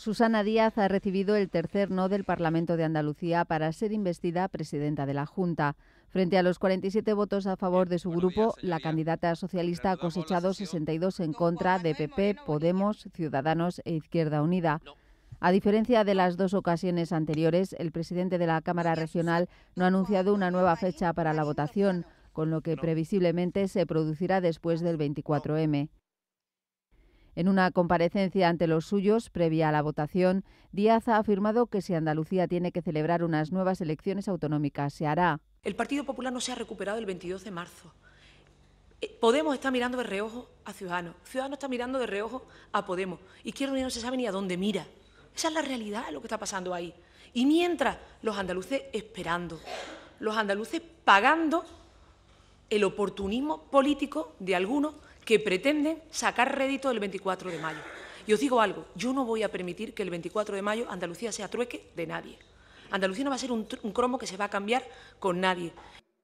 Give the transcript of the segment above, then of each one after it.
Susana Díaz ha recibido el tercer no del Parlamento de Andalucía para ser investida presidenta de la Junta. Frente a los 47 votos a favor de su grupo, la candidata socialista ha cosechado 62 en contra de PP, Podemos, Ciudadanos e Izquierda Unida. A diferencia de las dos ocasiones anteriores, el presidente de la Cámara Regional no ha anunciado una nueva fecha para la votación, con lo que previsiblemente se producirá después del 24M. En una comparecencia ante los suyos, previa a la votación, Díaz ha afirmado que si Andalucía tiene que celebrar unas nuevas elecciones autonómicas, se hará. El Partido Popular no se ha recuperado el 22 de marzo. Eh, Podemos está mirando de reojo a Ciudadanos. Ciudadanos está mirando de reojo a Podemos. Izquierda Unida no se sabe ni a dónde mira. Esa es la realidad lo que está pasando ahí. Y mientras, los andaluces esperando, los andaluces pagando el oportunismo político de algunos que pretende sacar rédito el 24 de mayo. Y os digo algo, yo no voy a permitir que el 24 de mayo Andalucía sea trueque de nadie. Andalucía no va a ser un, un cromo que se va a cambiar con nadie.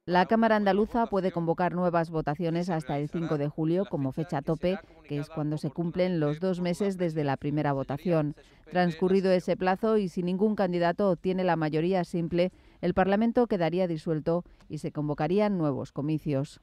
La Cámara Andaluza puede convocar nuevas votaciones hasta el 5 de julio como fecha tope, que es cuando se cumplen los dos meses desde la primera votación. Transcurrido ese plazo y si ningún candidato obtiene la mayoría simple, el Parlamento quedaría disuelto y se convocarían nuevos comicios.